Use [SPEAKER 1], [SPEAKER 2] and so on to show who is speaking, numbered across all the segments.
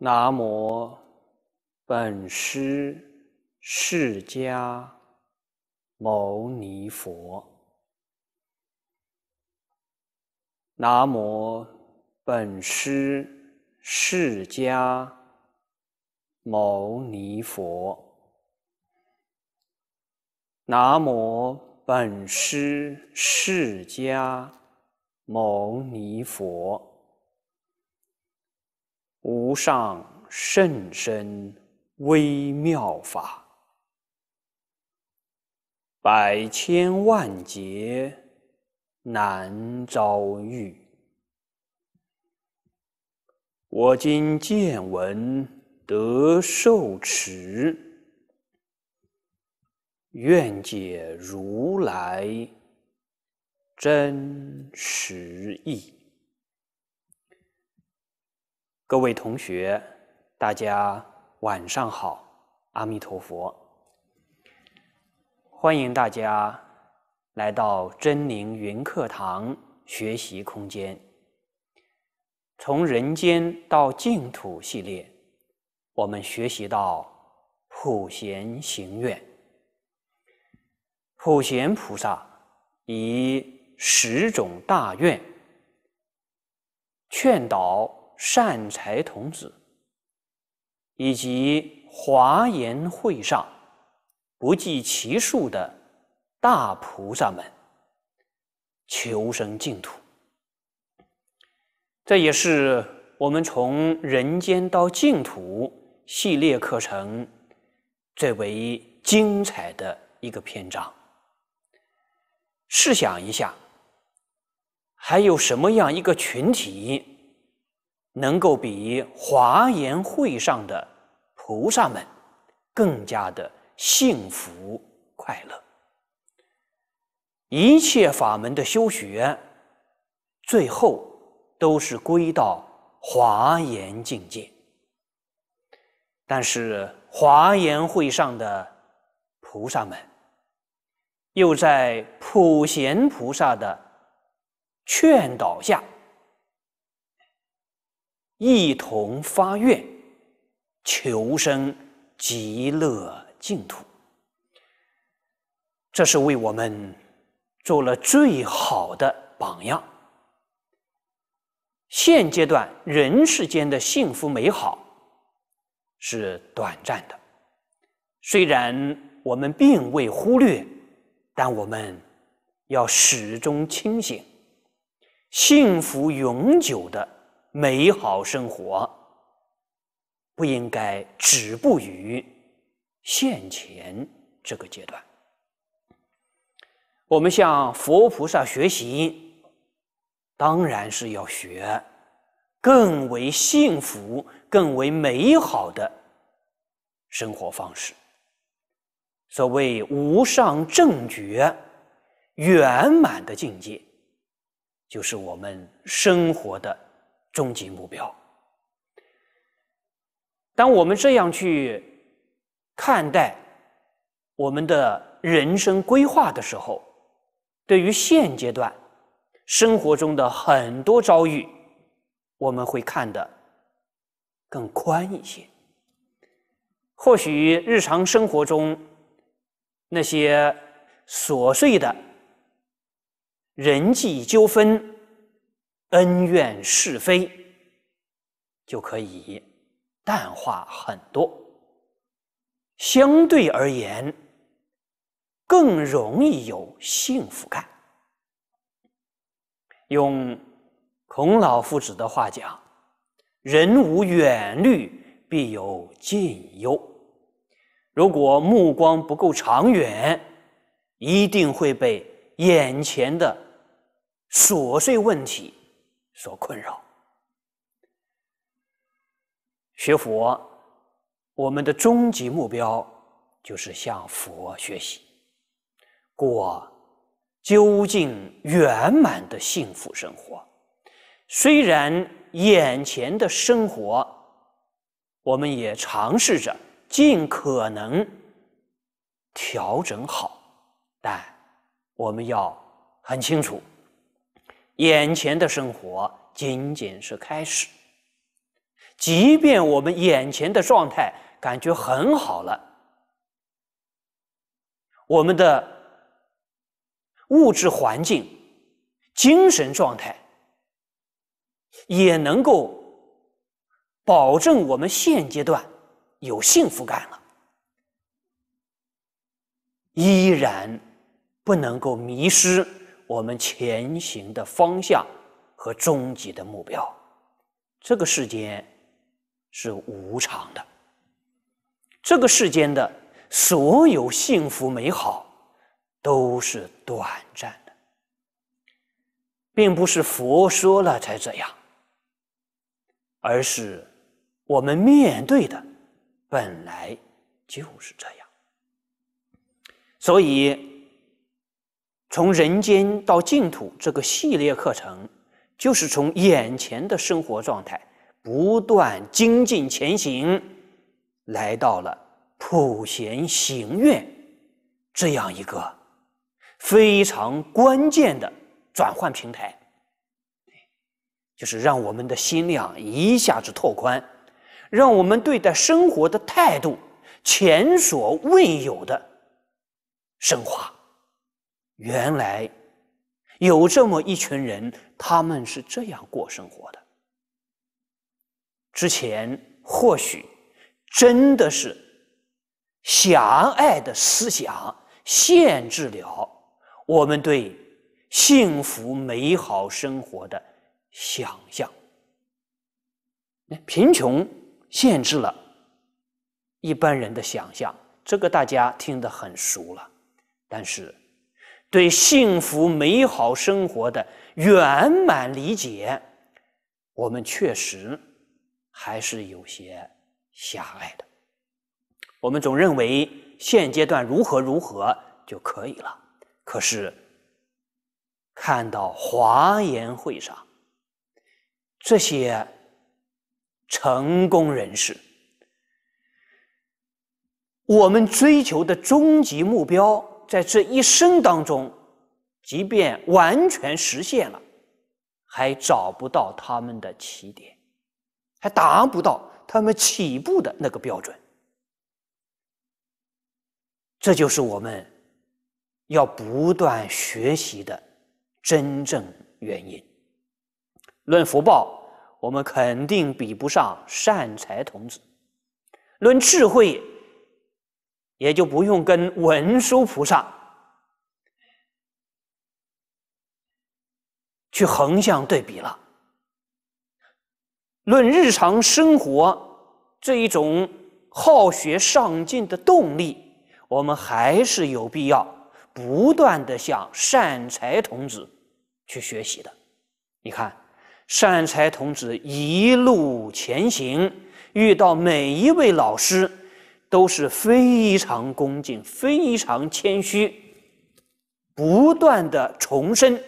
[SPEAKER 1] 南无本师释迦牟尼佛。南无本师释迦牟尼佛。南无本师释迦牟尼佛。无上甚深微妙法，百千万劫难遭遇。我今见闻得受持，愿解如来真实意。各位同学，大家晚上好，阿弥陀佛！欢迎大家来到真灵云课堂学习空间。从人间到净土系列，我们学习到普贤行愿，普贤菩萨以十种大愿劝导。善财童子，以及华严会上不计其数的大菩萨们，求生净土。这也是我们从人间到净土系列课程最为精彩的一个篇章。试想一下，还有什么样一个群体？能够比华严会上的菩萨们更加的幸福快乐，一切法门的修学，最后都是归到华严境界。但是华严会上的菩萨们，又在普贤菩萨的劝导下。一同发愿，求生极乐净土。这是为我们做了最好的榜样。现阶段人世间的幸福美好是短暂的，虽然我们并未忽略，但我们要始终清醒，幸福永久的。美好生活不应该止步于现前这个阶段。我们向佛菩萨学习，当然是要学更为幸福、更为美好的生活方式。所谓无上正觉、圆满的境界，就是我们生活的。终极目标。当我们这样去看待我们的人生规划的时候，对于现阶段生活中的很多遭遇，我们会看得更宽一些。或许日常生活中那些琐碎的人际纠纷。恩怨是非就可以淡化很多，相对而言更容易有幸福感。用孔老夫子的话讲：“人无远虑，必有近忧。”如果目光不够长远，一定会被眼前的琐碎问题。所困扰，学佛，我们的终极目标就是向佛学习，过究竟圆满的幸福生活。虽然眼前的生活，我们也尝试着尽可能调整好，但我们要很清楚。眼前的生活仅仅是开始，即便我们眼前的状态感觉很好了，我们的物质环境、精神状态也能够保证我们现阶段有幸福感了，依然不能够迷失。我们前行的方向和终极的目标，这个世间是无常的，这个世间的所有幸福美好都是短暂的，并不是佛说了才这样，而是我们面对的本来就是这样，所以。从人间到净土这个系列课程，就是从眼前的生活状态不断精进前行，来到了普贤行愿这样一个非常关键的转换平台，就是让我们的心量一下子拓宽，让我们对待生活的态度前所未有的升华。原来有这么一群人，他们是这样过生活的。之前或许真的是狭隘的思想限制了我们对幸福美好生活的想象。贫穷限制了一般人的想象，这个大家听得很熟了，但是。对幸福美好生活的圆满理解，我们确实还是有些狭隘的。我们总认为现阶段如何如何就可以了，可是看到华严会上这些成功人士，我们追求的终极目标。在这一生当中，即便完全实现了，还找不到他们的起点，还达不到他们起步的那个标准。这就是我们要不断学习的真正原因。论福报，我们肯定比不上善财童子；论智慧，也就不用跟文殊菩萨去横向对比了。论日常生活这一种好学上进的动力，我们还是有必要不断的向善财童子去学习的。你看，善财童子一路前行，遇到每一位老师。都是非常恭敬、非常谦虚，不断的重申：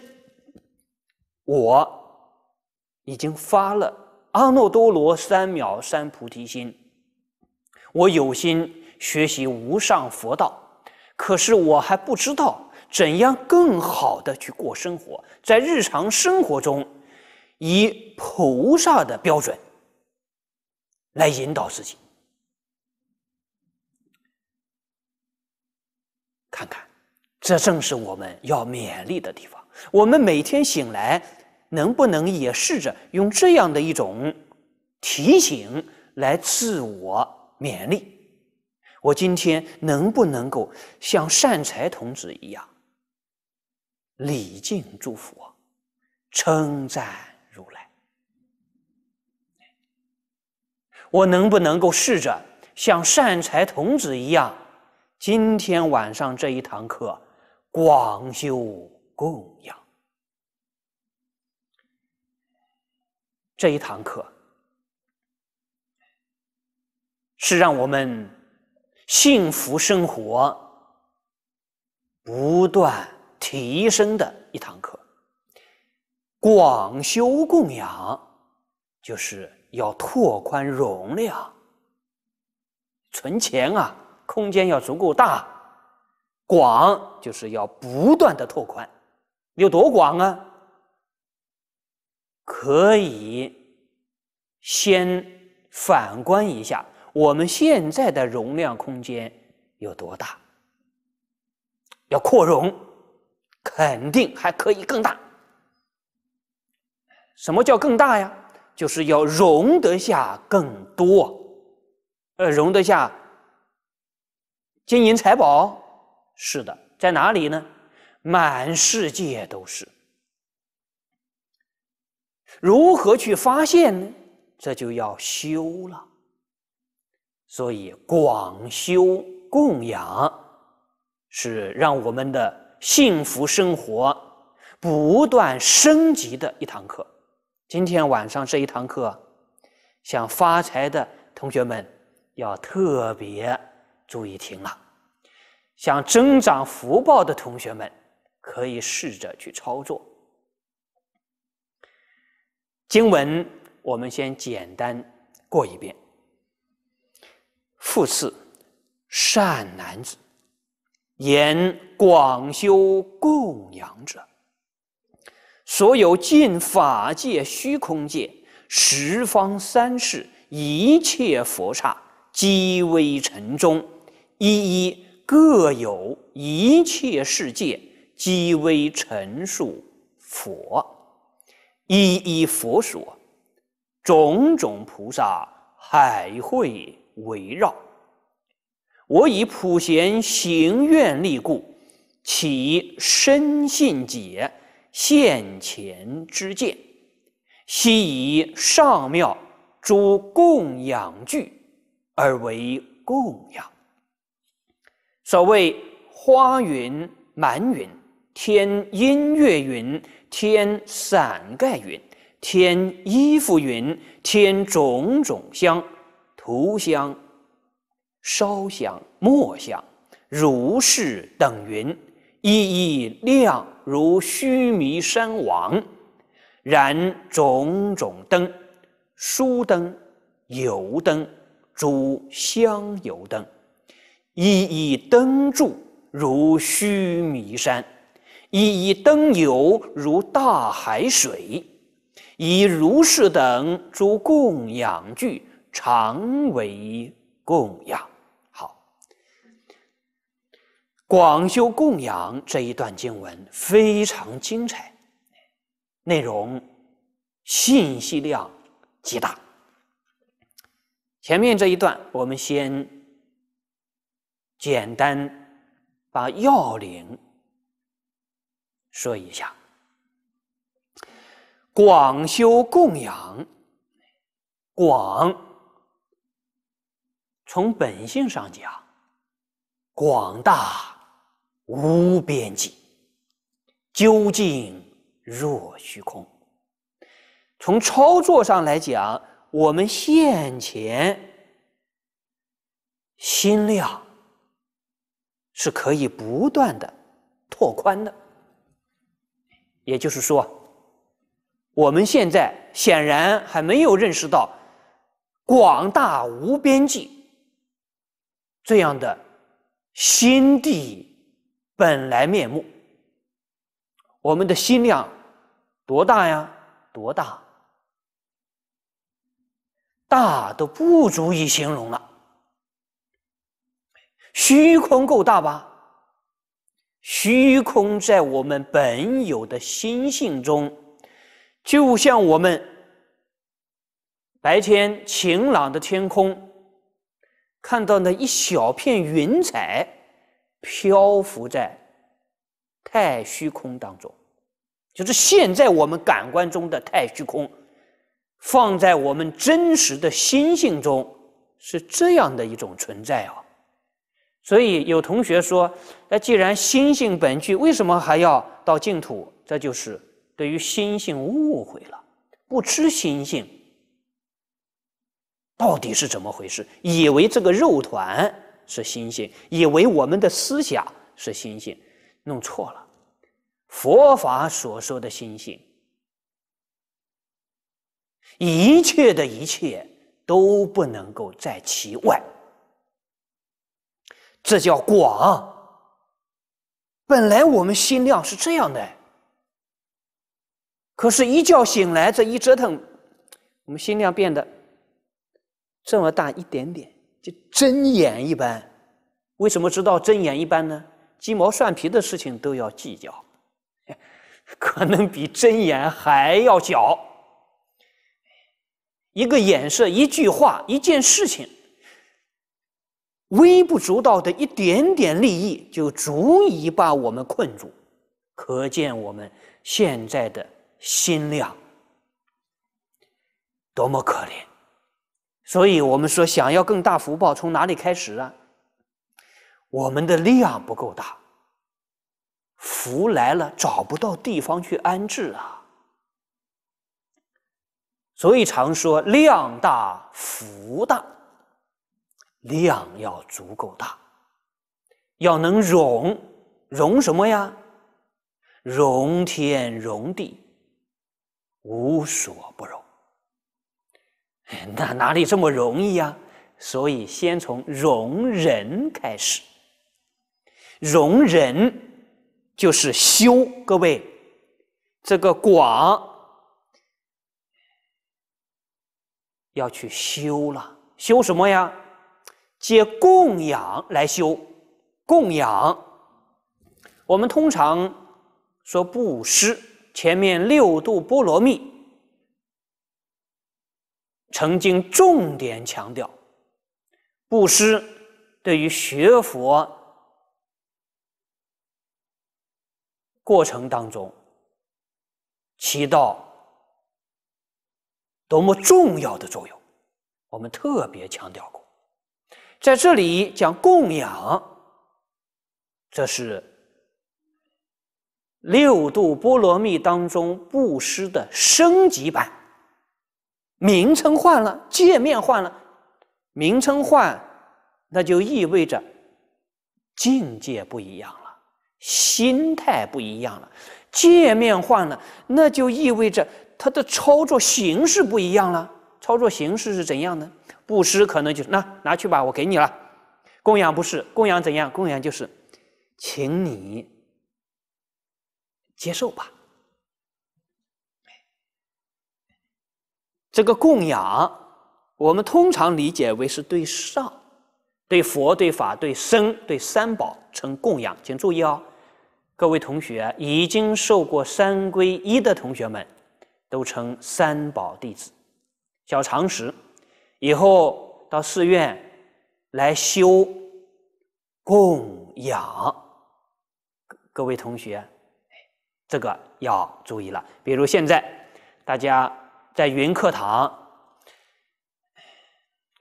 [SPEAKER 1] 我已经发了阿耨多罗三藐三菩提心，我有心学习无上佛道。可是我还不知道怎样更好的去过生活，在日常生活中，以菩萨的标准来引导自己。看看，这正是我们要勉励的地方。我们每天醒来，能不能也试着用这样的一种提醒来自我勉励？我今天能不能够像善财童子一样礼敬诸佛、称赞如来？我能不能够试着像善财童子一样？今天晚上这一堂课，广修供养，这一堂课是让我们幸福生活不断提升的一堂课。广修供养就是要拓宽容量，存钱啊。空间要足够大、广，就是要不断的拓宽。有多广啊？可以先反观一下我们现在的容量空间有多大？要扩容，肯定还可以更大。什么叫更大呀？就是要容得下更多，呃，容得下。金银财宝是的，在哪里呢？满世界都是。如何去发现呢？这就要修了。所以，广修供养是让我们的幸福生活不断升级的一堂课。今天晚上这一堂课，想发财的同学们要特别。注意听了，想增长福报的同学们，可以试着去操作经文。我们先简单过一遍。复次，善男子言：广修供养者，所有尽法界、虚空界、十方三世一切佛刹，积微尘中。一一各有一切世界即为陈述佛，一一佛说种种菩萨海会围绕。我以普贤行愿力故，起深信解现前之见，悉以上妙诸供养具而为供养。所谓花云、满云、天音乐云、天伞盖云、天衣服云、天种种香、涂香、烧香、墨香，如是等云一一亮如须弥山王，燃种种灯，书灯、油灯、诸香油灯。一一灯柱如须弥山，一一灯油如大海水，以如是等诸供养具，常为供养。好，广修供养这一段经文非常精彩，内容信息量极大。前面这一段我们先。简单，把要领说一下。广修供养，广从本性上讲，广大无边际，究竟若虚空。从操作上来讲，我们现前心量。是可以不断的拓宽的，也就是说，我们现在显然还没有认识到广大无边际这样的心地本来面目。我们的心量多大呀？多大，大都不足以形容了。虚空够大吧？虚空在我们本有的心性中，就像我们白天晴朗的天空，看到那一小片云彩漂浮在太虚空当中，就是现在我们感官中的太虚空，放在我们真实的心性中，是这样的一种存在啊。所以有同学说：“那既然心性本具，为什么还要到净土？”这就是对于心性误会了，不知心性到底是怎么回事，以为这个肉团是心性，以为我们的思想是心性，弄错了。佛法所说的心性，一切的一切都不能够在其外。这叫广。本来我们心量是这样的，可是，一觉醒来这一折腾，我们心量变得这么大一点点，就针眼一般。为什么知道针眼一般呢？鸡毛蒜皮的事情都要计较，可能比针眼还要小，一个眼色、一句话、一件事情。微不足道的一点点利益，就足以把我们困住，可见我们现在的心量多么可怜。所以，我们说，想要更大福报，从哪里开始啊？我们的量不够大，福来了找不到地方去安置啊。所以常说，量大福大。量要足够大，要能容，容什么呀？容天，容地，无所不容。那哪里这么容易啊？所以先从容人开始。容人就是修，各位，这个广要去修了，修什么呀？借供养来修供养，我们通常说布施。前面六度波罗蜜曾经重点强调，布施对于学佛过程当中起到多么重要的作用，我们特别强调过。在这里讲供养，这是六度波罗蜜当中布施的升级版，名称换了，界面换了，名称换，那就意味着境界不一样了，心态不一样了，界面换了，那就意味着它的操作形式不一样了。操作形式是怎样呢？布施可能就是那拿去吧，我给你了。供养不是供养怎样？供养就是，请你接受吧。这个供养，我们通常理解为是对上、对佛、对法、对僧、对三宝称供养。请注意哦，各位同学已经受过三皈依的同学们，都称三宝弟子。小常识，以后到寺院来修供养，各位同学，这个要注意了。比如现在大家在云课堂，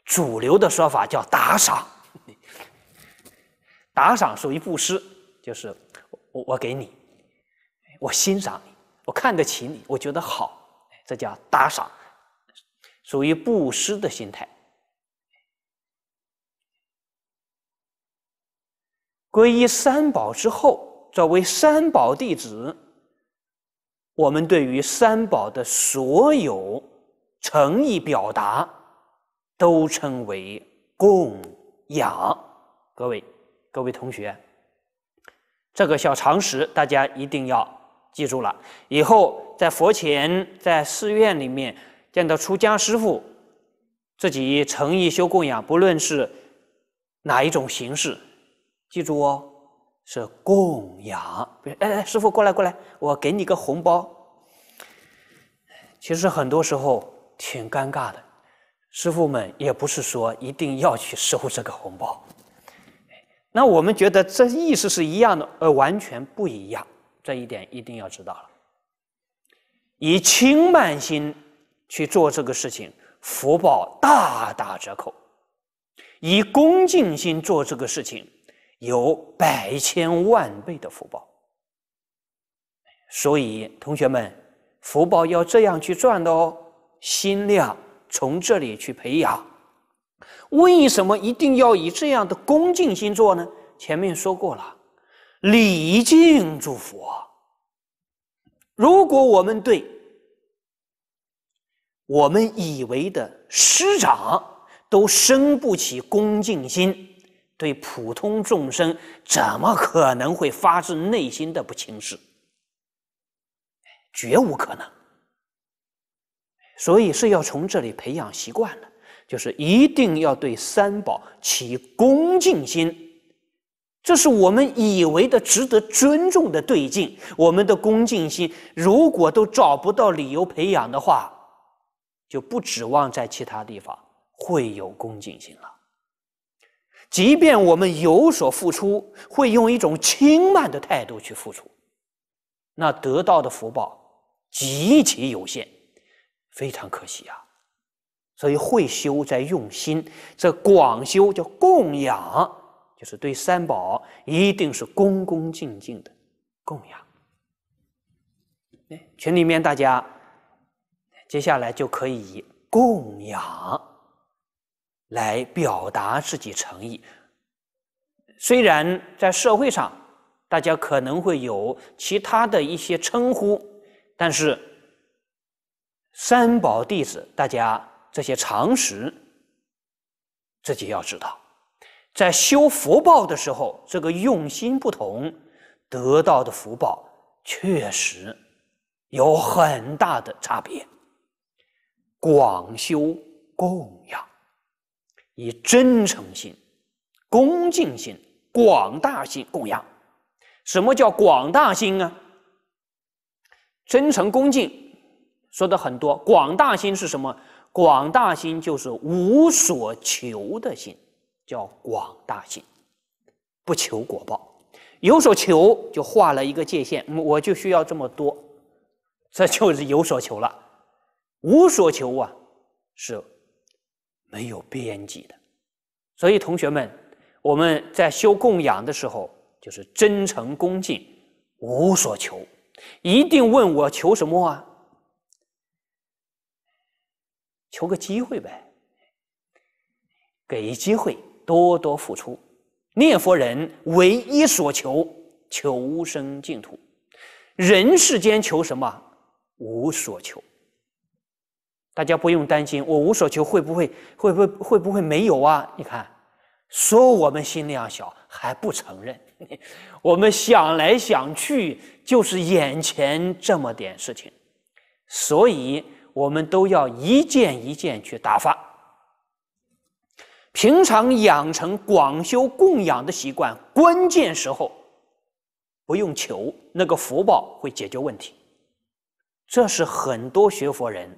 [SPEAKER 1] 主流的说法叫打赏，打赏属于布施，就是我我给你，我欣赏你，我看得起你，我觉得好，这叫打赏。属于布施的心态。皈依三宝之后，作为三宝弟子，我们对于三宝的所有诚意表达，都称为供养。各位，各位同学，这个小常识大家一定要记住了。以后在佛前，在寺院里面。见到出家师傅，自己诚意修供养，不论是哪一种形式，记住哦，是供养。哎哎哎，师傅过来过来，我给你个红包。其实很多时候挺尴尬的，师傅们也不是说一定要去收这个红包。那我们觉得这意思是一样的，呃，完全不一样，这一点一定要知道了。以轻慢心。去做这个事情，福报大打折扣；以恭敬心做这个事情，有百千万倍的福报。所以，同学们，福报要这样去赚的哦。心量从这里去培养。为什么一定要以这样的恭敬心做呢？前面说过了，礼敬福啊。如果我们对。我们以为的师长都生不起恭敬心，对普通众生怎么可能会发自内心的不轻视？绝无可能。所以是要从这里培养习惯的，就是一定要对三宝起恭敬心，这是我们以为的值得尊重的对境。我们的恭敬心如果都找不到理由培养的话，就不指望在其他地方会有恭敬心了。即便我们有所付出，会用一种轻慢的态度去付出，那得到的福报极其有限，非常可惜啊。所以会修在用心，这广修叫供养，就是对三宝一定是恭恭敬敬的供养。哎，群里面大家。接下来就可以以供养，来表达自己诚意。虽然在社会上，大家可能会有其他的一些称呼，但是三宝弟子，大家这些常识自己要知道。在修福报的时候，这个用心不同，得到的福报确实有很大的差别。广修供养，以真诚心、恭敬心、广大心供养。什么叫广大心呢？真诚恭敬说的很多。广大心是什么？广大心就是无所求的心，叫广大心。不求果报，有所求就画了一个界限。我就需要这么多，这就是有所求了。无所求啊，是没有边际的。所以同学们，我们在修供养的时候，就是真诚恭敬，无所求。一定问我求什么啊？求个机会呗，给机会，多多付出。念佛人唯一所求，求生净土。人世间求什么？无所求。大家不用担心，我无所求会不会会不会会不会没有啊？你看，说我们心量小还不承认。我们想来想去，就是眼前这么点事情，所以我们都要一件一件去打发。平常养成广修供养的习惯，关键时候不用求，那个福报会解决问题。这是很多学佛人。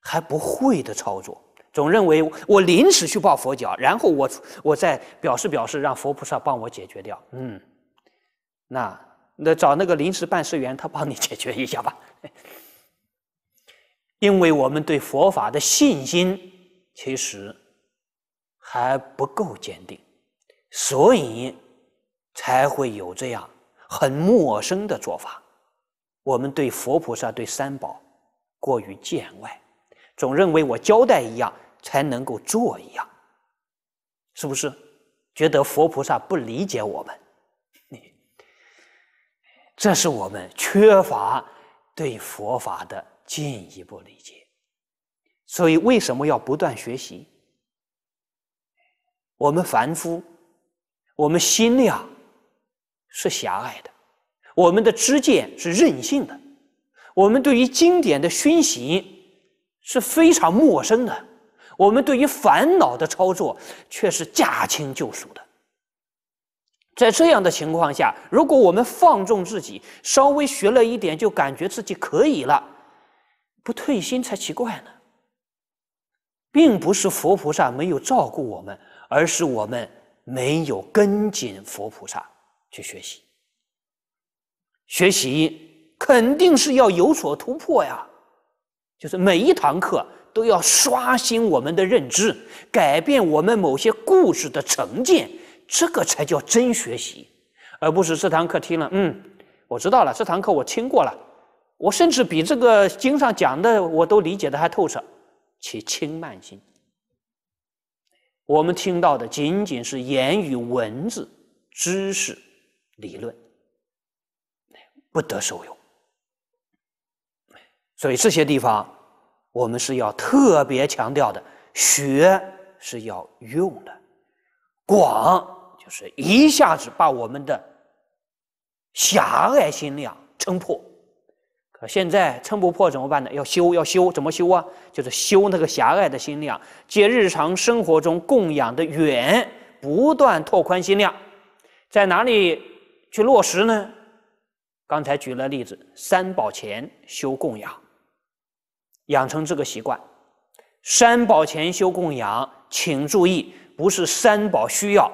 [SPEAKER 1] 还不会的操作，总认为我临时去抱佛脚，然后我我再表示表示，让佛菩萨帮我解决掉。嗯，那那找那个临时办事员，他帮你解决一下吧。因为我们对佛法的信心其实还不够坚定，所以才会有这样很陌生的做法。我们对佛菩萨、对三宝过于见外。总认为我交代一样才能够做一样，是不是？觉得佛菩萨不理解我们，这是我们缺乏对佛法的进一步理解。所以，为什么要不断学习？我们凡夫，我们心里啊是狭隘的，我们的知见是任性的，我们对于经典的熏习。是非常陌生的，我们对于烦恼的操作却是驾轻就熟的。在这样的情况下，如果我们放纵自己，稍微学了一点就感觉自己可以了，不退心才奇怪呢。并不是佛菩萨没有照顾我们，而是我们没有跟紧佛菩萨去学习。学习肯定是要有所突破呀。就是每一堂课都要刷新我们的认知，改变我们某些故事的成见，这个才叫真学习，而不是这堂课听了，嗯，我知道了，这堂课我听过了，我甚至比这个经上讲的我都理解的还透彻，且轻慢心。我们听到的仅仅是言语文字、知识、理论，不得受用。所以这些地方，我们是要特别强调的。学是要用的，广就是一下子把我们的狭隘心量撑破。可现在撑不破怎么办呢？要修，要修，怎么修啊？就是修那个狭隘的心量，借日常生活中供养的远，不断拓宽心量。在哪里去落实呢？刚才举了例子，三宝前修供养。养成这个习惯，三宝前修供养，请注意，不是三宝需要，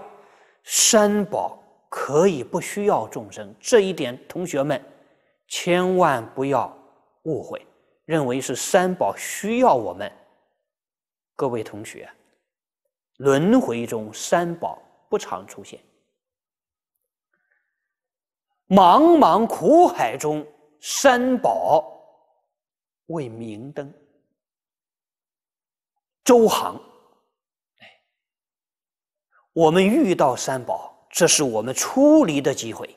[SPEAKER 1] 三宝可以不需要众生，这一点同学们千万不要误会，认为是三宝需要我们。各位同学，轮回中三宝不常出现，茫茫苦海中三宝。为明灯，周行，哎，我们遇到三宝，这是我们出离的机会。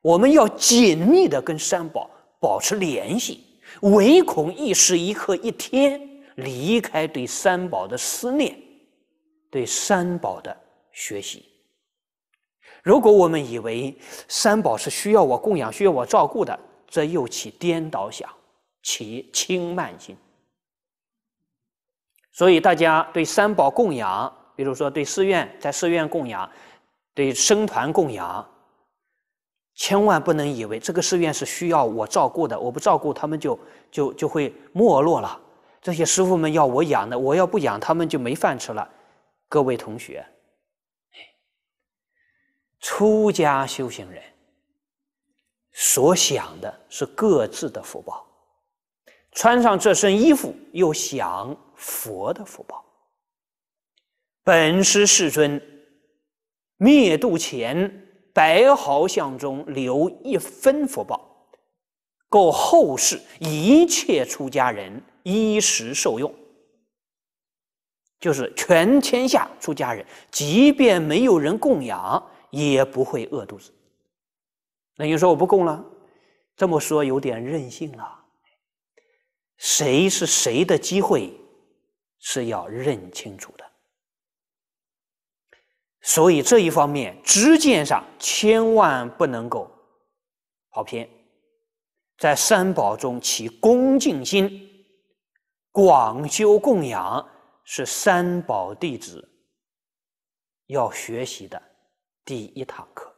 [SPEAKER 1] 我们要紧密的跟三宝保持联系，唯恐一时一刻一天离开对三宝的思念，对三宝的学习。如果我们以为三宝是需要我供养、需要我照顾的，这又起颠倒想。其轻慢心，所以大家对三宝供养，比如说对寺院，在寺院供养，对僧团供养，千万不能以为这个寺院是需要我照顾的，我不照顾他们就就就会没落了。这些师傅们要我养的，我要不养他们就没饭吃了。各位同学，出家修行人所想的是各自的福报。穿上这身衣服，又享佛的福报。本师世尊灭度前，白毫相中留一分福报，够后世一切出家人衣食受用。就是全天下出家人，即便没有人供养，也不会饿肚子。那你说我不供了，这么说有点任性了。谁是谁的机会是要认清楚的，所以这一方面知见上千万不能够跑偏，在三宝中起恭敬心、广修供养，是三宝弟子要学习的第一堂课。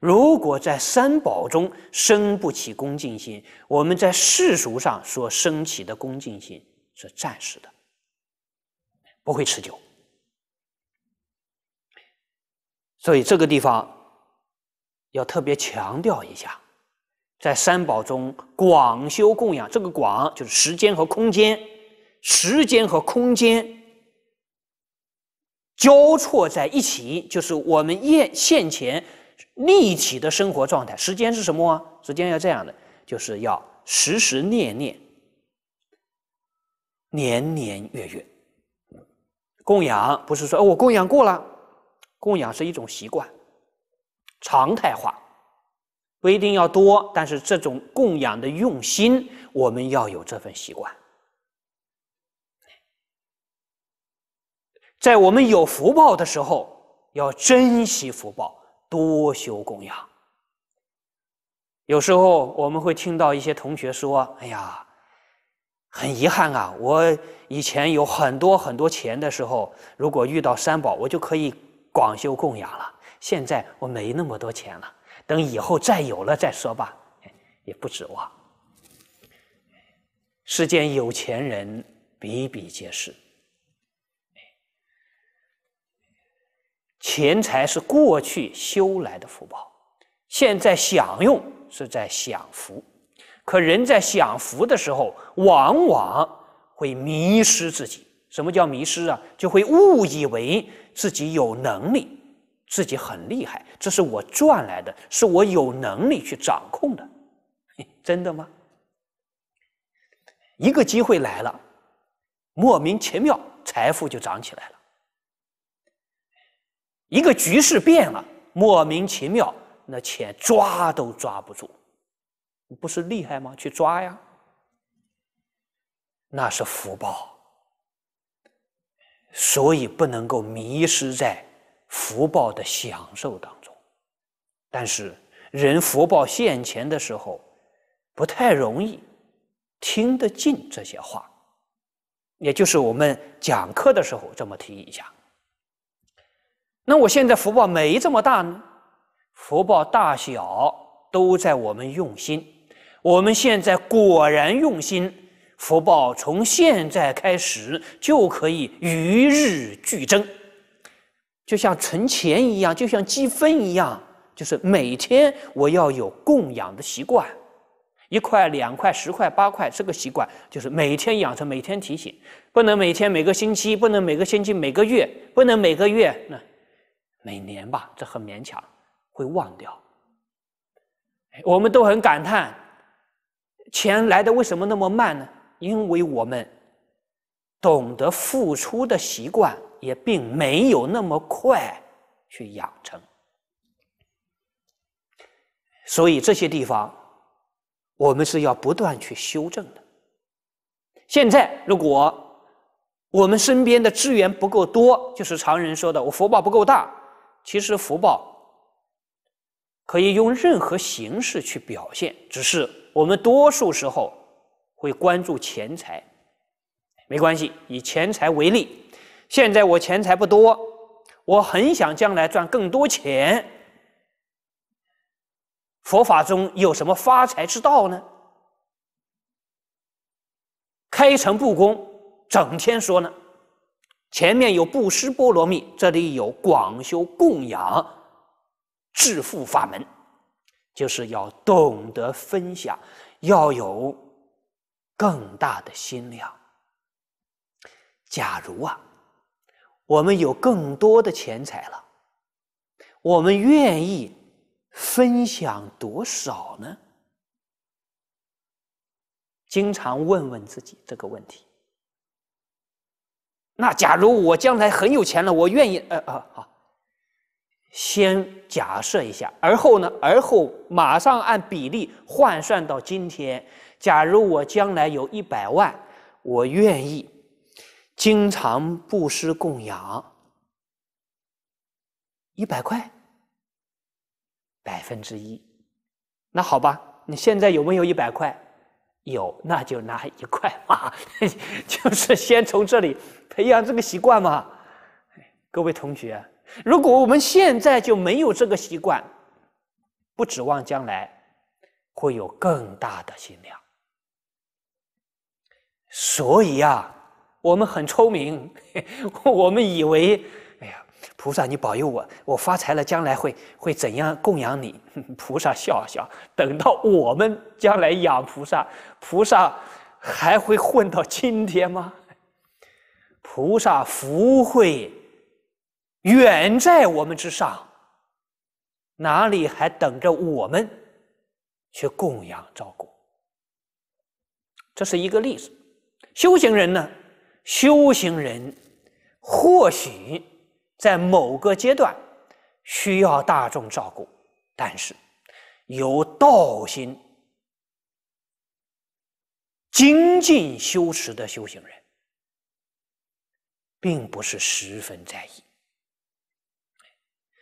[SPEAKER 1] 如果在三宝中生不起恭敬心，我们在世俗上所升起的恭敬心是暂时的，不会持久。所以这个地方要特别强调一下，在三宝中广修供养，这个“广”就是时间和空间，时间和空间交错在一起，就是我们现现前。立体的生活状态，时间是什么？时间要这样的，就是要时时念念，年年月月供养，不是说我供养过了，供养是一种习惯，常态化，不一定要多，但是这种供养的用心，我们要有这份习惯。在我们有福报的时候，要珍惜福报。多修供养。有时候我们会听到一些同学说：“哎呀，很遗憾啊，我以前有很多很多钱的时候，如果遇到三宝，我就可以广修供养了。现在我没那么多钱了，等以后再有了再说吧，也不指望。”世间有钱人比比皆是。钱财是过去修来的福报，现在享用是在享福。可人在享福的时候，往往会迷失自己。什么叫迷失啊？就会误以为自己有能力，自己很厉害，这是我赚来的，是我有能力去掌控的，真的吗？一个机会来了，莫名其妙，财富就涨起来了。一个局势变了，莫名其妙，那钱抓都抓不住，不是厉害吗？去抓呀，那是福报，所以不能够迷失在福报的享受当中。但是人福报现前的时候，不太容易听得进这些话，也就是我们讲课的时候这么提一下。那我现在福报没这么大呢，福报大小都在我们用心。我们现在果然用心，福报从现在开始就可以与日俱增，就像存钱一样，就像积分一样，就是每天我要有供养的习惯，一块、两块、十块、八块，这个习惯就是每天养成，每天提醒，不能每天，每个星期，不能每个星期，每个月，不能每个月，那。每年吧，这很勉强，会忘掉。我们都很感叹，钱来的为什么那么慢呢？因为我们懂得付出的习惯也并没有那么快去养成，所以这些地方我们是要不断去修正的。现在，如果我们身边的资源不够多，就是常人说的我福报不够大。其实福报可以用任何形式去表现，只是我们多数时候会关注钱财。没关系，以钱财为例，现在我钱财不多，我很想将来赚更多钱。佛法中有什么发财之道呢？开诚布公，整天说呢。前面有布施波罗蜜，这里有广修供养、致富法门，就是要懂得分享，要有更大的心量。假如啊，我们有更多的钱财了，我们愿意分享多少呢？经常问问自己这个问题。那假如我将来很有钱了，我愿意呃呃好，先假设一下，而后呢，而后马上按比例换算到今天。假如我将来有一百万，我愿意经常布施供养一百块，百分之一。那好吧，你现在有没有一百块？有，那就拿一块吧，就是先从这里培养这个习惯嘛。各位同学，如果我们现在就没有这个习惯，不指望将来会有更大的心量。所以啊，我们很聪明，我们以为。菩萨，你保佑我，我发财了，将来会会怎样供养你？菩萨笑笑，等到我们将来养菩萨，菩萨还会混到今天吗？菩萨福慧远在我们之上，哪里还等着我们去供养照顾？这是一个例子。修行人呢？修行人或许。在某个阶段，需要大众照顾，但是由道心精进修持的修行人，并不是十分在意。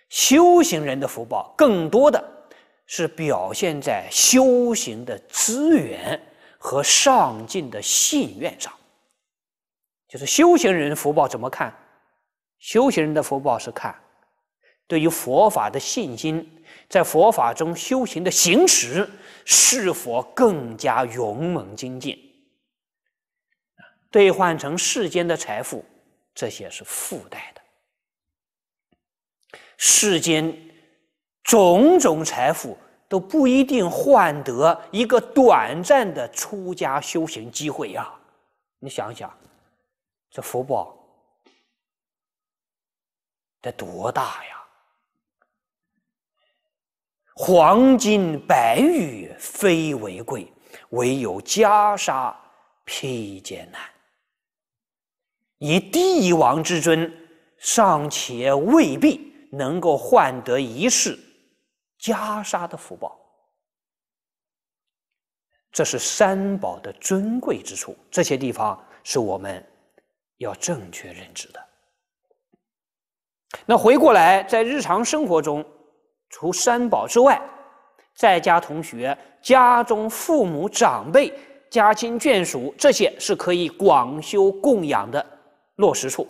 [SPEAKER 1] 修行人的福报，更多的是表现在修行的资源和上进的信愿上。就是修行人福报怎么看？修行人的福报是看对于佛法的信心，在佛法中修行的行持是否更加勇猛精进兑换成世间的财富，这些是附带的。世间种种财富都不一定换得一个短暂的出家修行机会呀！你想想，这福报。得多大呀！黄金白玉非为贵，唯有袈裟披肩难。以帝王之尊，尚且未必能够换得一世袈裟的福报。这是三宝的尊贵之处，这些地方是我们要正确认知的。那回过来，在日常生活中，除三宝之外，在家同学、家中父母长辈、家亲眷属，这些是可以广修供养的落实处。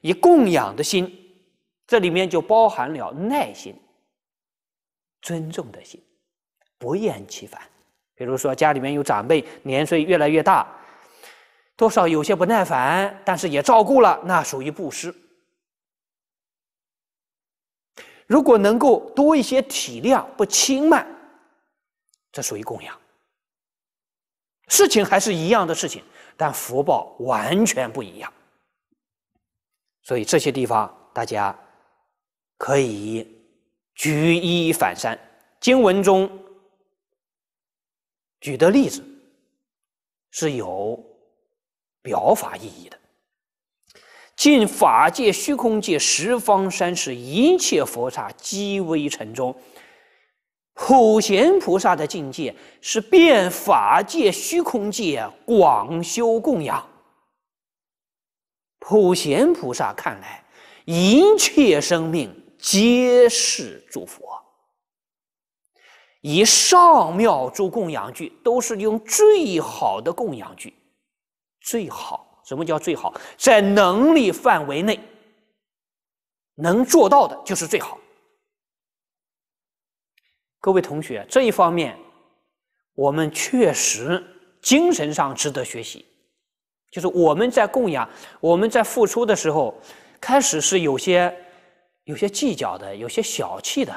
[SPEAKER 1] 以供养的心，这里面就包含了耐心、尊重的心，不厌其烦。比如说，家里面有长辈，年岁越来越大，多少有些不耐烦，但是也照顾了，那属于布施。如果能够多一些体谅，不轻慢，这属于供养。事情还是一样的事情，但福报完全不一样。所以这些地方大家可以举一反三。经文中举的例子是有表法意义的。尽法界虚空界十方三世一切佛刹皆微尘中，普贤菩萨的境界是遍法界虚空界广修供养。普贤菩萨看来，一切生命皆是诸佛。以上妙诸供养具，都是用最好的供养具，最好。什么叫最好？在能力范围内能做到的，就是最好。各位同学，这一方面我们确实精神上值得学习。就是我们在供养、我们在付出的时候，开始是有些有些计较的，有些小气的。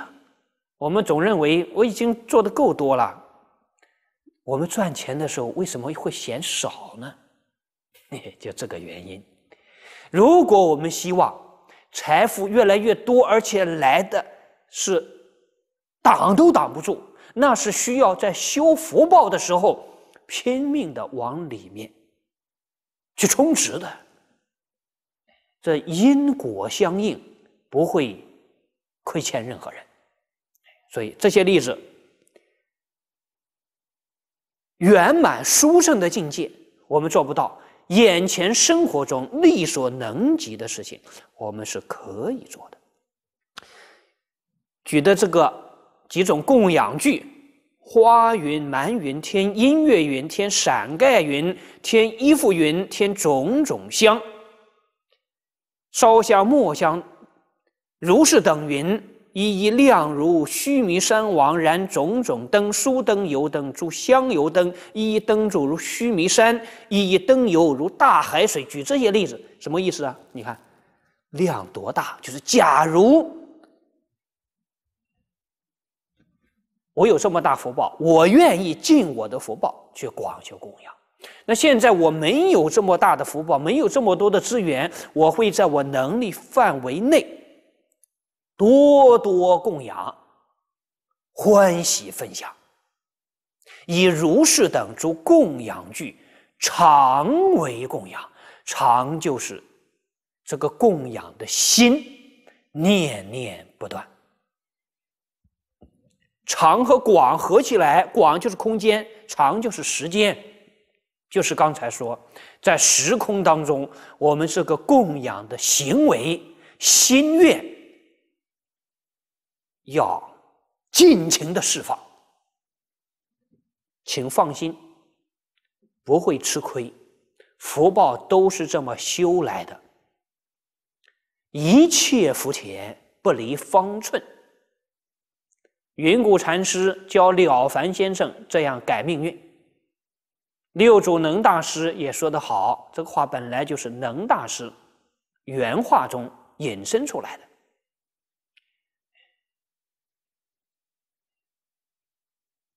[SPEAKER 1] 我们总认为我已经做的够多了。我们赚钱的时候为什么会嫌少呢？就这个原因，如果我们希望财富越来越多，而且来的是挡都挡不住，那是需要在修福报的时候拼命的往里面去充值的。这因果相应，不会亏欠任何人。所以这些例子，圆满殊胜的境界，我们做不到。眼前生活中力所能及的事情，我们是可以做的。举的这个几种供养具：花云、满云、天音乐云、天伞盖云、天衣服云、天种种香、烧香、墨香、如是等云。一一亮如须弥山王，燃种种灯，酥灯、油灯、诸香油灯，一一灯柱如须弥山，一一灯油如大海水。举这些例子，什么意思啊？你看，量多大？就是假如我有这么大福报，我愿意尽我的福报去广修供养。那现在我没有这么大的福报，没有这么多的资源，我会在我能力范围内。多多供养，欢喜分享，以如是等诸供养具，常为供养。常就是这个供养的心，念念不断。长和广合起来，广就是空间，长就是时间，就是刚才说，在时空当中，我们这个供养的行为心愿。要尽情的释放，请放心，不会吃亏，福报都是这么修来的。一切福田不离方寸。云谷禅师教了凡先生这样改命运，六祖能大师也说得好，这个话本来就是能大师原话中引申出来的。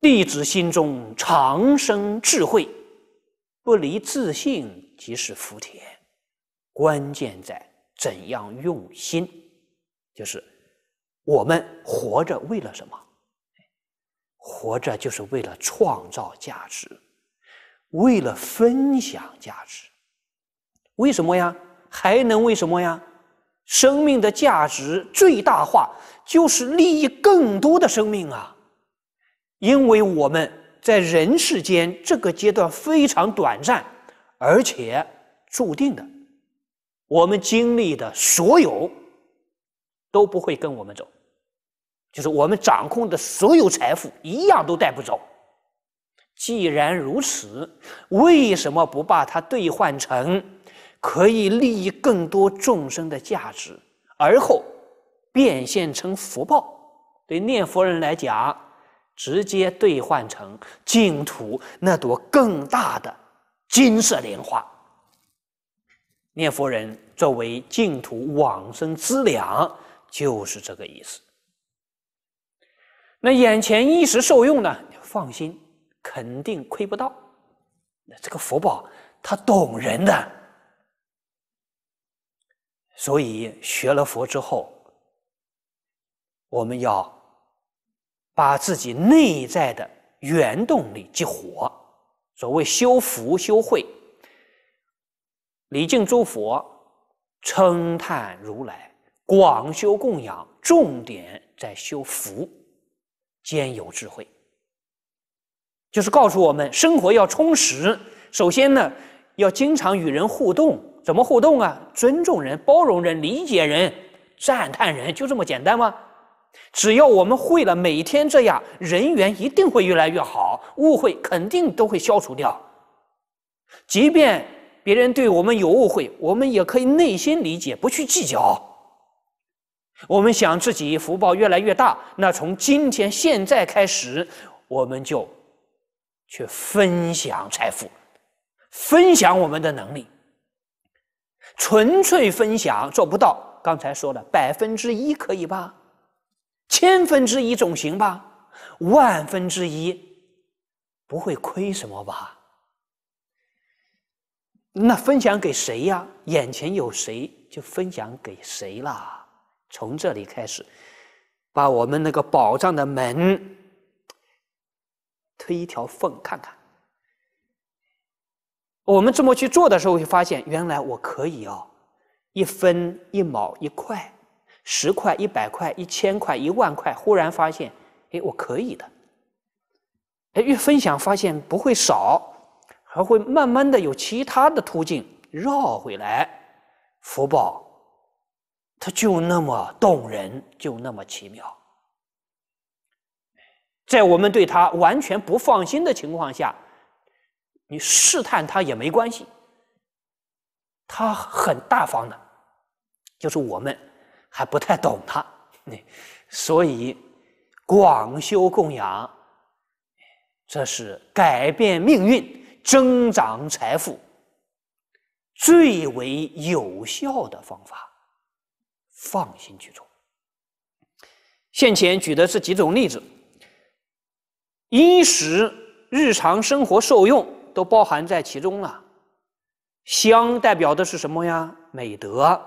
[SPEAKER 1] 弟子心中常生智慧，不离自信即是福田。关键在怎样用心，就是我们活着为了什么？活着就是为了创造价值，为了分享价值。为什么呀？还能为什么呀？生命的价值最大化，就是利益更多的生命啊！因为我们在人世间这个阶段非常短暂，而且注定的，我们经历的所有都不会跟我们走，就是我们掌控的所有财富一样都带不走。既然如此，为什么不把它兑换成可以利益更多众生的价值，而后变现成福报？对念佛人来讲。直接兑换成净土那朵更大的金色莲花，念佛人作为净土往生资粮，就是这个意思。那眼前一时受用呢？放心，肯定亏不到。那这个佛宝他懂人的，所以学了佛之后，我们要。把自己内在的原动力激活，所谓修福修慧，礼敬诸佛，称叹如来，广修供养，重点在修福，兼有智慧，就是告诉我们生活要充实。首先呢，要经常与人互动，怎么互动啊？尊重人，包容人，理解人，赞叹人，就这么简单吗？只要我们会了，每天这样，人缘一定会越来越好，误会肯定都会消除掉。即便别人对我们有误会，我们也可以内心理解，不去计较。我们想自己福报越来越大，那从今天现在开始，我们就去分享财富，分享我们的能力。纯粹分享做不到，刚才说的百分之一可以吧？千分之一总行吧，万分之一不会亏什么吧？那分享给谁呀？眼前有谁就分享给谁啦。从这里开始，把我们那个宝藏的门推一条缝看看。我们这么去做的时候，会发现原来我可以哦，一分一毛一块。十块、一百块、一千块、一万块，忽然发现，哎，我可以的。哎，越分享发现不会少，还会慢慢的有其他的途径绕回来。福报，它就那么动人，就那么奇妙。在我们对他完全不放心的情况下，你试探他也没关系，他很大方的，就是我们。还不太懂他，所以广修供养，这是改变命运、增长财富最为有效的方法。放心去做。现前举的这几种例子，衣食日常生活受用都包含在其中了。香代表的是什么呀？美德。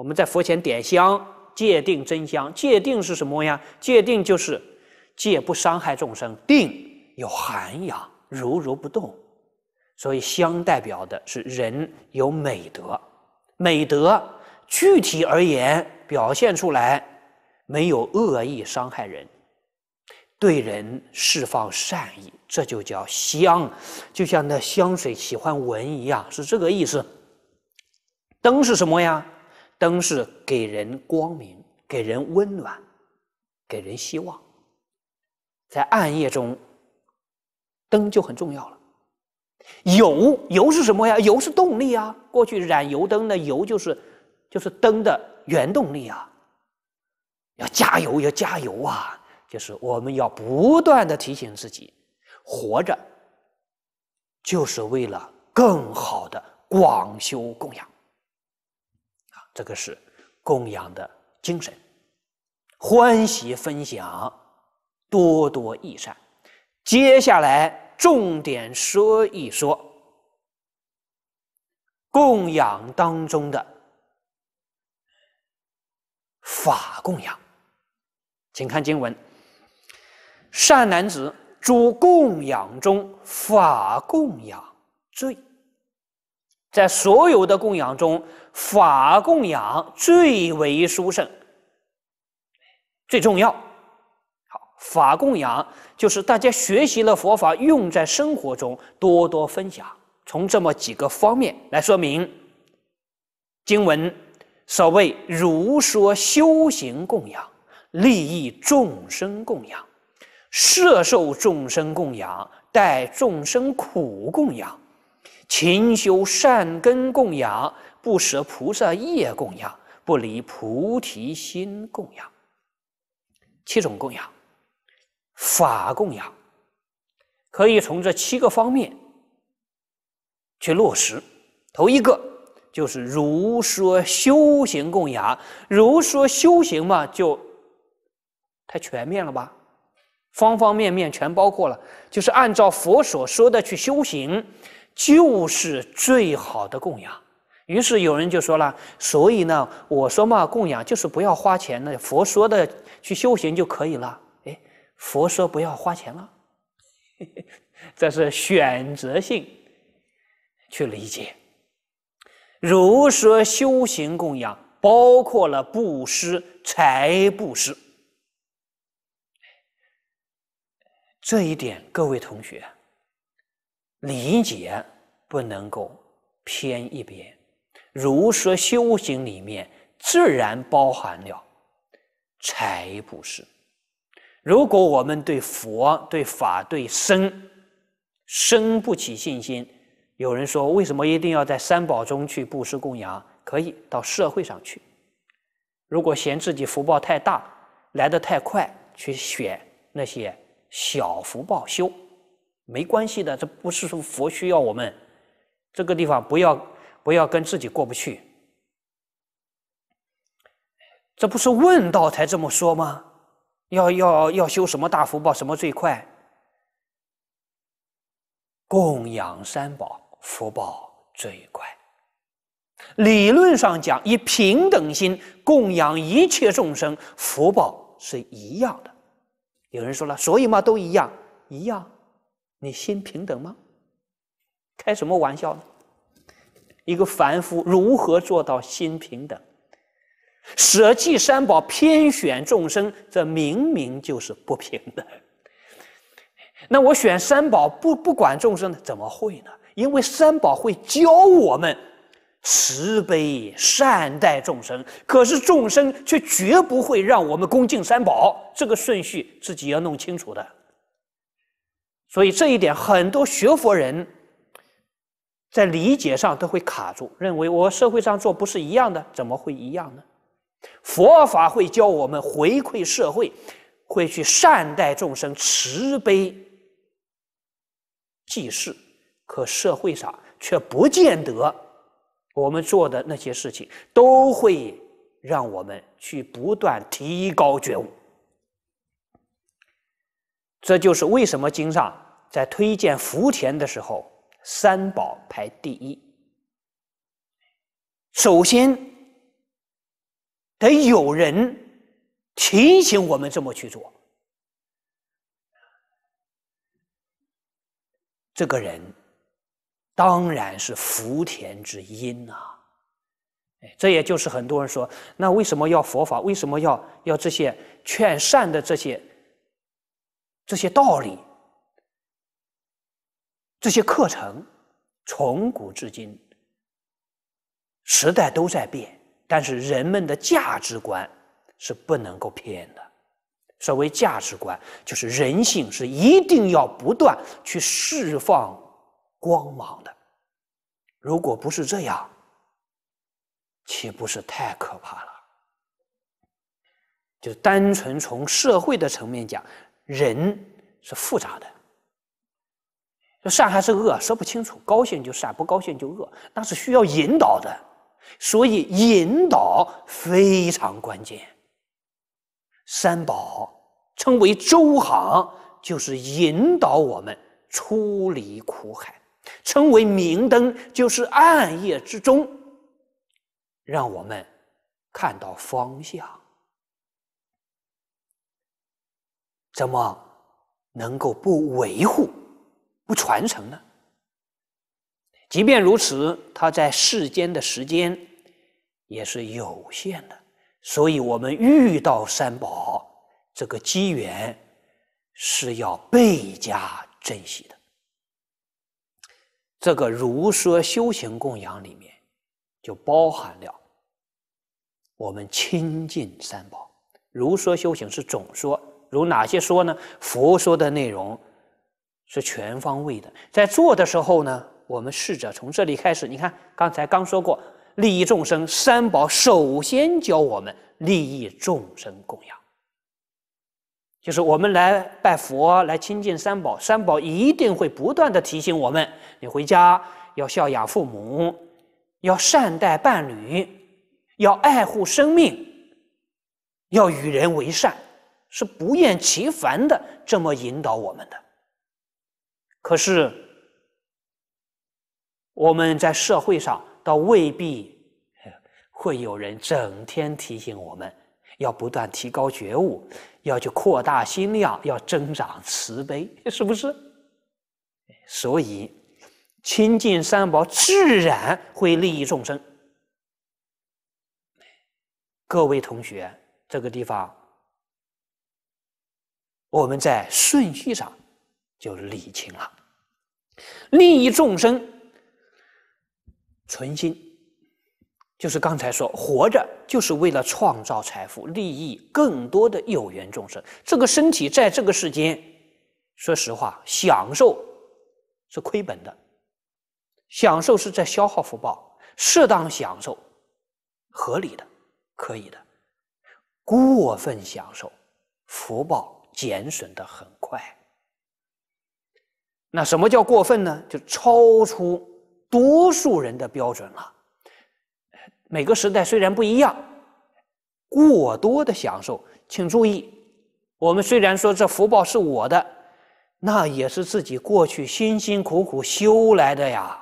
[SPEAKER 1] 我们在佛前点香，戒定真香。戒定是什么呀？戒定就是戒不伤害众生，定有涵养，如如不动。所以香代表的是人有美德，美德具体而言表现出来没有恶意伤害人，对人释放善意，这就叫香。就像那香水喜欢闻一样，是这个意思。灯是什么呀？灯是给人光明，给人温暖，给人希望。在暗夜中，灯就很重要了。油油是什么呀？油是动力啊！过去燃油灯的油就是，就是灯的原动力啊！要加油，要加油啊！就是我们要不断的提醒自己，活着就是为了更好的广修供养。这个是供养的精神，欢喜分享，多多益善。接下来重点说一说供养当中的法供养，请看经文：善男子，诸供养中，法供养最。在所有的供养中，法供养最为殊胜，最重要。好，法供养就是大家学习了佛法，用在生活中，多多分享。从这么几个方面来说明经文：所谓如说修行供养，利益众生供养，摄受众生供养，待众生苦供养。勤修善根供养，不舍菩萨业供养，不离菩提心供养，七种供养，法供养，可以从这七个方面去落实。头一个就是如说修行供养，如说修行嘛，就太全面了吧，方方面面全包括了，就是按照佛所说的去修行。就是最好的供养，于是有人就说了：“所以呢，我说嘛，供养就是不要花钱的，佛说的去修行就可以了。哎，佛说不要花钱了，这是选择性去理解。如说修行供养，包括了布施、财布施，这一点，各位同学。”理解不能够偏一边，儒说修行里面自然包含了财布施。如果我们对佛、对法、对生生不起信心，有人说为什么一定要在三宝中去布施供养？可以到社会上去。如果嫌自己福报太大，来得太快，去选那些小福报修。没关系的，这不是说佛需要我们这个地方不要不要跟自己过不去，这不是问道才这么说吗？要要要修什么大福报，什么最快？供养三宝，福报最快。理论上讲，以平等心供养一切众生，福报是一样的。有人说了，所以嘛，都一样，一样。你心平等吗？开什么玩笑呢？一个凡夫如何做到心平等？舍弃三宝偏选众生，这明明就是不平等。那我选三宝不不管众生呢？怎么会呢？因为三宝会教我们慈悲善待众生，可是众生却绝不会让我们恭敬三宝。这个顺序自己要弄清楚的。所以这一点，很多学佛人在理解上都会卡住，认为我社会上做不是一样的，怎么会一样呢？佛法会教我们回馈社会，会去善待众生，慈悲济世，可社会上却不见得我们做的那些事情都会让我们去不断提高觉悟。这就是为什么经上在推荐福田的时候，三宝排第一。首先得有人提醒我们这么去做，这个人当然是福田之因啊。哎，这也就是很多人说，那为什么要佛法？为什么要要这些劝善的这些？这些道理，这些课程，从古至今，时代都在变，但是人们的价值观是不能够偏的。所谓价值观，就是人性是一定要不断去释放光芒的。如果不是这样，岂不是太可怕了？就单纯从社会的层面讲。人是复杂的，说善还是恶说不清楚，高兴就善，不高兴就恶，那是需要引导的，所以引导非常关键。三宝称为周行，就是引导我们出离苦海；称为明灯，就是暗夜之中让我们看到方向。怎么能够不维护、不传承呢？即便如此，他在世间的时间也是有限的，所以我们遇到三宝这个机缘是要倍加珍惜的。这个如说修行供养里面就包含了我们亲近三宝，如说修行是总说。如哪些说呢？佛说的内容是全方位的。在做的时候呢，我们试着从这里开始。你看，刚才刚说过利益众生，三宝首先教我们利益众生供养，就是我们来拜佛、来亲近三宝，三宝一定会不断的提醒我们：你回家要孝养父母，要善待伴侣，要爱护生命，要与人为善。是不厌其烦的这么引导我们的，可是我们在社会上，倒未必会有人整天提醒我们，要不断提高觉悟，要去扩大心量，要增长慈悲，是不是？所以，亲近三宝自然会利益众生。各位同学，这个地方。我们在顺序上就理清了。利益众生存心，就是刚才说，活着就是为了创造财富，利益更多的有缘众生。这个身体在这个世间，说实话，享受是亏本的，享受是在消耗福报。适当享受，合理的，可以的；过分享受，福报。减损的很快，那什么叫过分呢？就超出多数人的标准了。每个时代虽然不一样，过多的享受，请注意，我们虽然说这福报是我的，那也是自己过去辛辛苦苦修来的呀。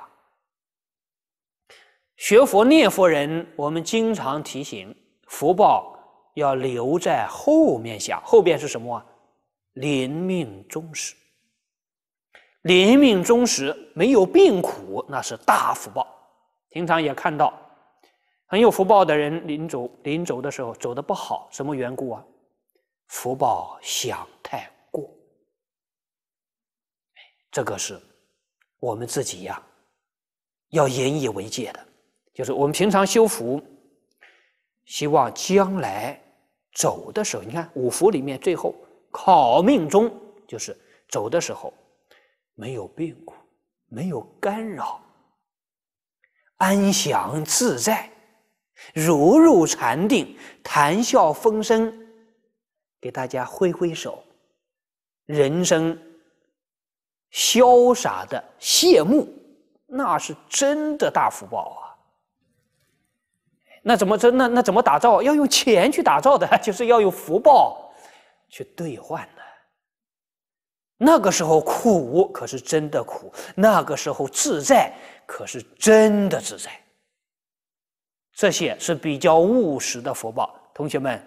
[SPEAKER 1] 学佛念佛人，我们经常提醒，福报要留在后面享，后边是什么？临命终时，临命终时没有病苦，那是大福报。平常也看到很有福报的人，临走临走的时候走的不好，什么缘故啊？福报享太过，这个是我们自己呀要引以为戒的。就是我们平常修福，希望将来走的时候，你看五福里面最后。考命中就是走的时候没有变故，没有干扰，安详自在，如入禅定，谈笑风生，给大家挥挥手，人生潇洒的谢幕，那是真的大福报啊！那怎么这那那怎么打造？要用钱去打造的，就是要有福报。去兑换的，那个时候苦可是真的苦，那个时候自在可是真的自在。这些是比较务实的福报，同学们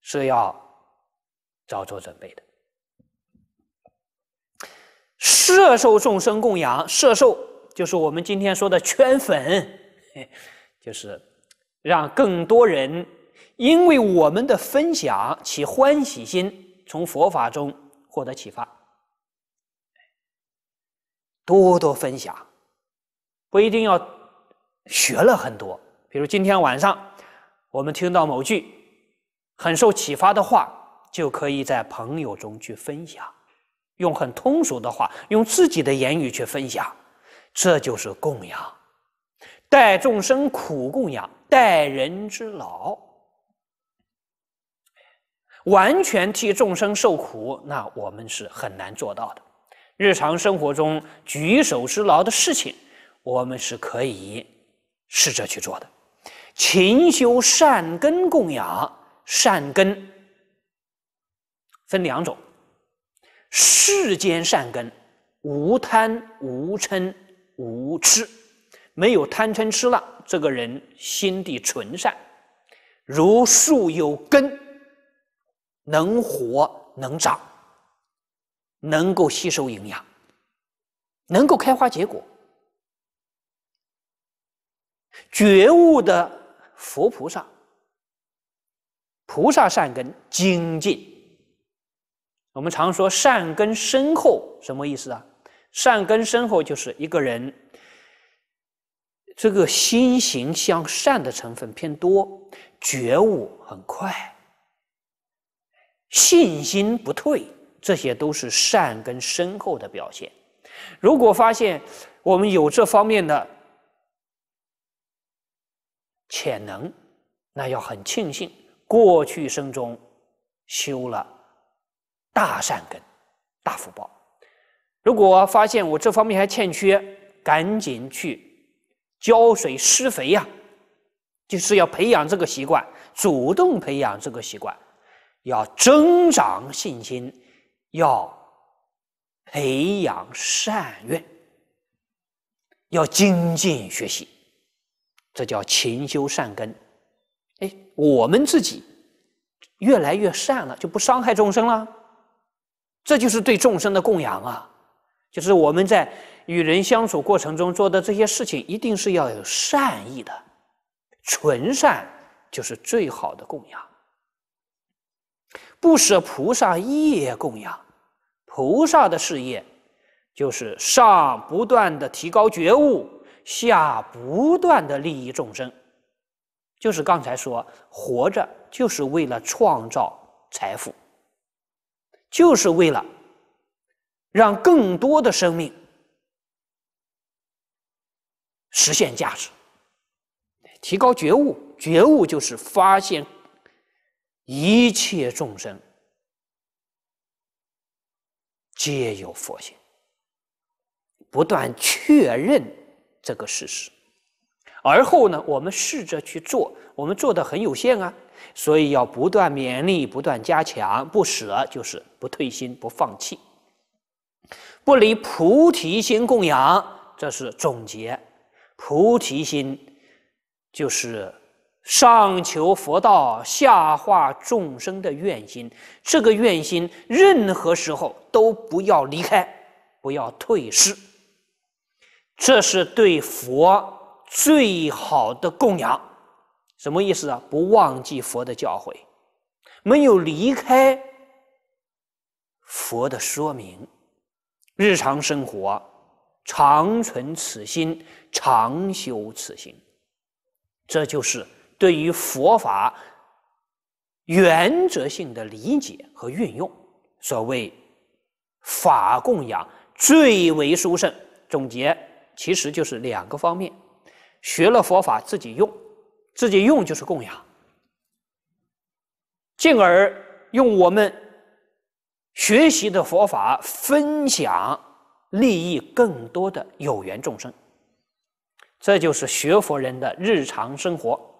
[SPEAKER 1] 是要早做准备的。摄受众生供养，摄受就是我们今天说的圈粉，就是让更多人。因为我们的分享起欢喜心，从佛法中获得启发，多多分享，不一定要学了很多。比如今天晚上我们听到某句很受启发的话，就可以在朋友中去分享，用很通俗的话，用自己的言语去分享，这就是供养。待众生苦供养，待人之劳。完全替众生受苦，那我们是很难做到的。日常生活中举手之劳的事情，我们是可以试着去做的。勤修善根供养，善根分两种：世间善根，无贪、无嗔、无痴，没有贪嗔痴了，这个人心地纯善，如树有根。能活能长，能够吸收营养，能够开花结果。觉悟的佛菩萨，菩萨善根精进。我们常说善根深厚，什么意思啊？善根深厚就是一个人，这个心行向善的成分偏多，觉悟很快。信心不退，这些都是善根深厚的表现。如果发现我们有这方面的潜能，那要很庆幸过去生中修了大善根、大福报。如果发现我这方面还欠缺，赶紧去浇水施肥呀，就是要培养这个习惯，主动培养这个习惯。要增长信心，要培养善愿，要精进学习，这叫勤修善根。哎，我们自己越来越善了，就不伤害众生了，这就是对众生的供养啊！就是我们在与人相处过程中做的这些事情，一定是要有善意的，纯善就是最好的供养。不舍菩萨业供养，菩萨的事业就是上不断的提高觉悟，下不断的利益众生。就是刚才说，活着就是为了创造财富，就是为了让更多的生命实现价值，提高觉悟。觉悟就是发现。一切众生皆有佛性，不断确认这个事实，而后呢，我们试着去做，我们做的很有限啊，所以要不断勉励，不断加强，不舍就是不退心，不放弃，不离菩提心供养，这是总结，菩提心就是。上求佛道，下化众生的愿心，这个愿心，任何时候都不要离开，不要退失，这是对佛最好的供养。什么意思啊？不忘记佛的教诲，没有离开佛的说明，日常生活常存此心，常修此心，这就是。对于佛法原则性的理解和运用，所谓法供养最为殊胜。总结其实就是两个方面：学了佛法自己用，自己用就是供养，进而用我们学习的佛法分享利益更多的有缘众生。这就是学佛人的日常生活。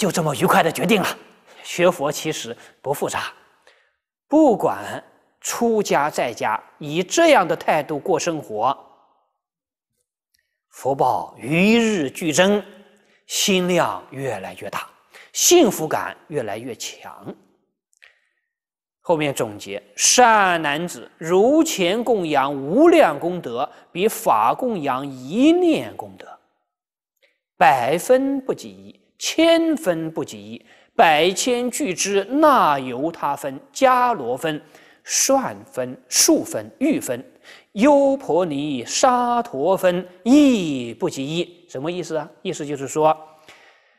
[SPEAKER 1] 就这么愉快的决定了。学佛其实不复杂，不管出家在家，以这样的态度过生活，福报与日俱增，心量越来越大，幸福感越来越强。后面总结：善男子如前供养无量功德，比法供养一念功德，百分不及一。千分不及一，百千俱之，那由他分，迦罗分，算分，数分，欲分，优婆尼沙陀分亦不及一。什么意思啊？意思就是说，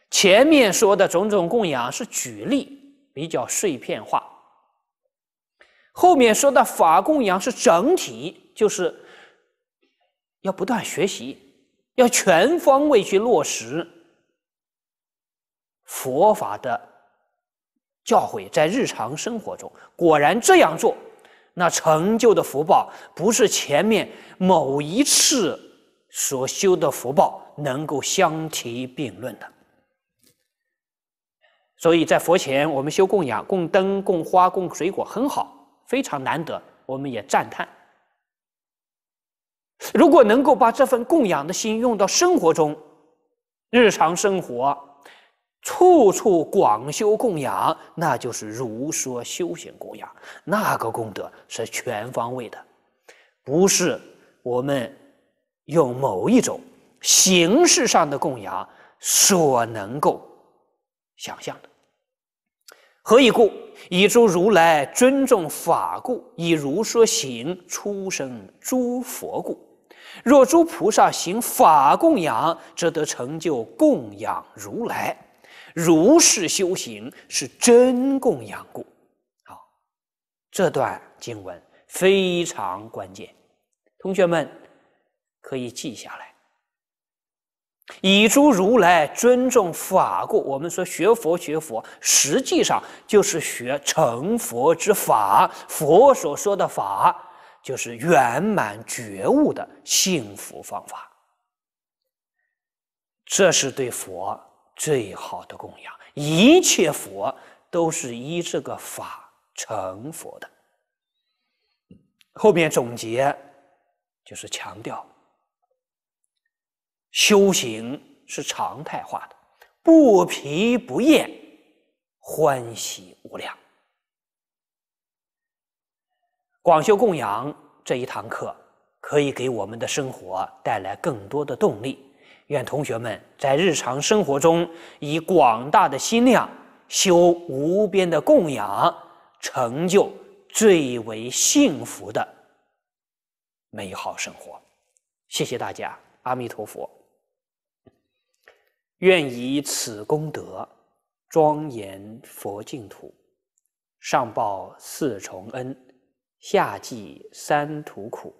[SPEAKER 1] 前面说的种种供养是举例，比较碎片化；后面说的法供养是整体，就是要不断学习，要全方位去落实。佛法的教诲在日常生活中，果然这样做，那成就的福报不是前面某一次所修的福报能够相提并论的。所以在佛前我们修供养、供灯、供花、供水果，很好，非常难得，我们也赞叹。如果能够把这份供养的心用到生活中、日常生活。处处广修供养，那就是如说修行供养，那个功德是全方位的，不是我们用某一种形式上的供养所能够想象的。何以故？以诸如来尊重法故，以如说行出生诸佛故。若诸菩萨行法供养，则得成就供养如来。如是修行是真供养故，好，这段经文非常关键，同学们可以记下来。以诸如来尊重法故，我们说学佛学佛，实际上就是学成佛之法。佛所说的法，就是圆满觉悟的幸福方法。这是对佛。最好的供养，一切佛都是依这个法成佛的。后面总结就是强调，修行是常态化的，不疲不厌，欢喜无量。广修供养这一堂课，可以给我们的生活带来更多的动力。愿同学们在日常生活中以广大的心量修无边的供养，成就最为幸福的美好生活。谢谢大家，阿弥陀佛。愿以此功德，庄严佛净土，上报四重恩，下济三途苦。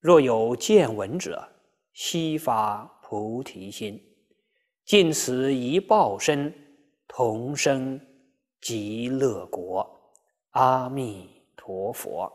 [SPEAKER 1] 若有见闻者，悉发菩提心，尽此一报身，同生极乐国。阿弥陀佛。